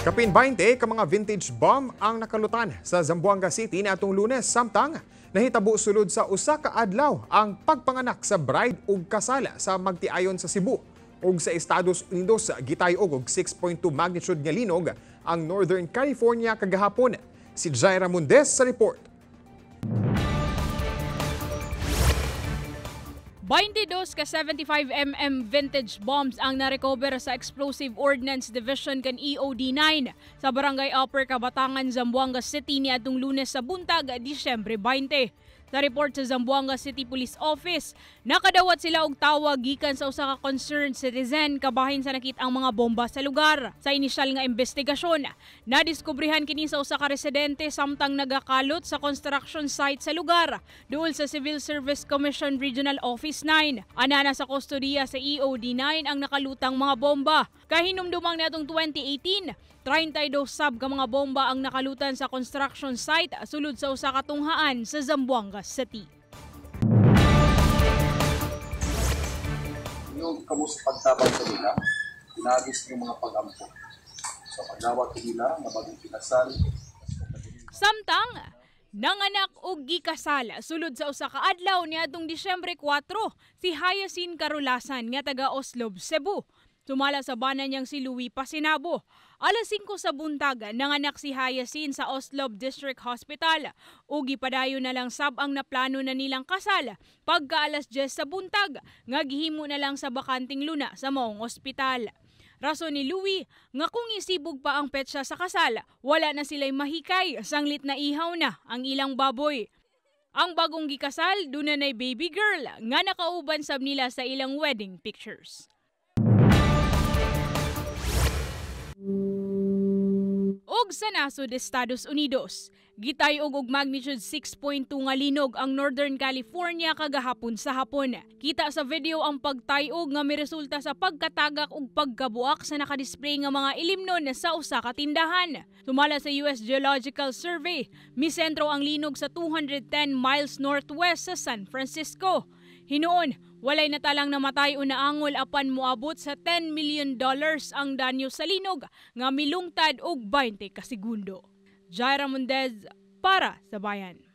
Kapin 20 ka mga vintage bomb ang nakalutan sa Zamboanga City na atong lunes samtang nahitabo sulod sa usa ka adlaw ang pagpanganak sa bride ug kasala sa magtiayon sa Cebu ug sa Estados Unidos gitayog og 6.2 magnitude nga linog ang Northern California kagahapon. Si Jaira Mundes sa report. 22 ka 75mm vintage bombs ang narecover sa Explosive Ordnance Division kan EOD-9 sa Barangay Upper Kabatangan, Zamboanga City niadtong Lunes sa buntag, Disyembre 20. Na-report sa Zamboanga City Police Office, nakadawat sila og tawag gikan sa usa ka concerned citizen kabahin sa nakit ang mga bomba sa lugar. Sa inisyal nga investigasyon, nadiskubrehan kini sa usa ka residente samtang nagakalot sa construction site sa lugar duol sa Civil Service Commission Regional Office 9. Anana sa kustodiya sa EOD 9 ang nakalutang mga bomba Kahinumdumang natong 2018, 32 sub ka mga bomba ang nakalutan sa construction site sulod sa usa ka tunghaan sa Zamboanga City. Yung kamus pagtabang sa nila, pinagis yung mga pag-ampo. Sa so, paglawat nila, nabagong pinasal. Samtang, Nanganak og gikasal sulod sa usa ka adlaw niadtong Disyembre 4 si Hyacinth Karulasan nga taga Oslob, Cebu. Tumala sa banan niyang si Louis Pasinabo. Alas 5 sa buntaga, nanganak si Hayasin sa Oslob District Hospital. Ugi padayo na lang sab ang naplano na nilang kasal. Pagka alas 10 sa buntag, ngagihimo na lang sa bakanting luna sa maong ospital. Rason ni Louis, nga kung isibog pa ang petsa sa kasal, wala na sila'y mahikay, sanglit na ihaw na ang ilang baboy. Ang bagong gikasal, dunay na baby girl, nga nakauban sab nila sa ilang wedding pictures. Og sa nasod Estados Unidos, gitay og og magnitude 6.2 nga linog ang Northern California kagahapon sa hapon. Kita sa video ang pagtayog nga miresulta sa pagkatagak og pagkabuak sa nakadisplay nga mga ilimnon sa usa ka tindahan. Sumala sa US Geological Survey, misentro ang linog sa 210 miles northwest sa San Francisco. Hinoon, walay natalang namatay unaangol apan moabot sa 10 million dollars ang danyo sa linog nga milungtad og 20 ka segundo. Jaira Mendez para sa bayan.